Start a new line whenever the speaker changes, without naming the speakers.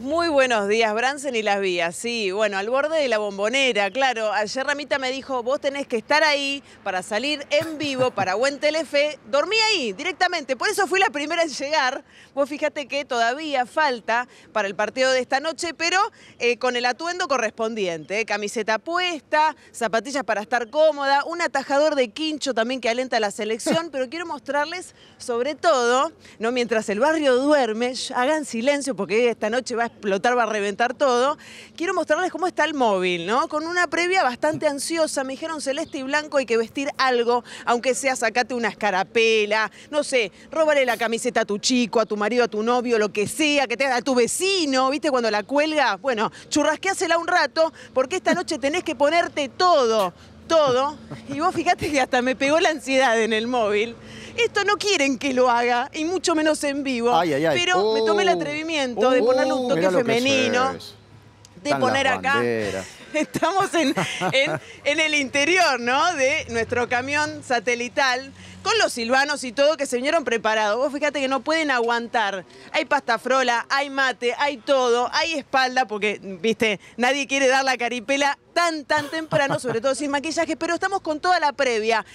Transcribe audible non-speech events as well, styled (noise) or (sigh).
Muy buenos días, Bransen y las vías. Sí, bueno, al borde de la bombonera, claro. Ayer Ramita me dijo, vos tenés que estar ahí para salir en vivo para Buen Telefe. Dormí ahí directamente, por eso fui la primera en llegar. Vos fíjate que todavía falta para el partido de esta noche, pero eh, con el atuendo correspondiente. Eh. Camiseta puesta, zapatillas para estar cómoda, un atajador de quincho también que alenta la selección. Pero quiero mostrarles, sobre todo, no mientras el barrio duerme, hagan silencio porque esta noche va a explotar, va a reventar todo, quiero mostrarles cómo está el móvil, ¿no? Con una previa bastante ansiosa, me dijeron celeste y blanco hay que vestir algo, aunque sea sacate una escarapela, no sé, róbale la camiseta a tu chico, a tu marido, a tu novio, lo que sea, que te a tu vecino, ¿viste? Cuando la cuelga, bueno, churrasqueásela un rato, porque esta noche tenés que ponerte todo, todo. Y vos fíjate que hasta me pegó la ansiedad en el móvil. Esto no quieren que lo haga, y mucho menos en vivo. Pero me tomé el oh. atrevimiento de ponerle un oh, toque femenino,
de poner acá.
(laughs) Estamos en, el interior, ¿no? De nuestro camión satelital con los silvanos y todo que se vinieron preparados. Vos fíjate que no pueden aguantar. Hay pasta frola, hay mate, hay todo, hay espalda, porque, viste, nadie quiere dar la caripela tan, tan temprano, sobre todo sin maquillaje, pero estamos con toda la previa.